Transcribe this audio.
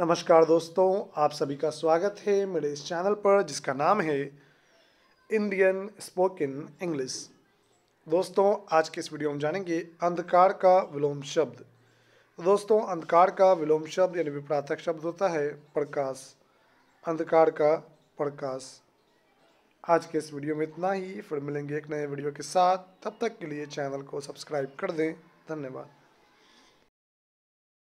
नमस्कार दोस्तों आप सभी का स्वागत है मेरे इस चैनल पर जिसका नाम है इंडियन स्पोकन इंग्लिश दोस्तों आज के इस वीडियो में जानेंगे अंधकार का विलोम शब्द दोस्तों अंधकार का विलोम शब्द यानी विप्राथक शब्द होता है प्रकाश अंधकार का प्रकाश आज के इस वीडियो में इतना ही फिर मिलेंगे एक नए वीडियो के साथ तब तक के लिए चैनल को सब्सक्राइब कर दें धन्यवाद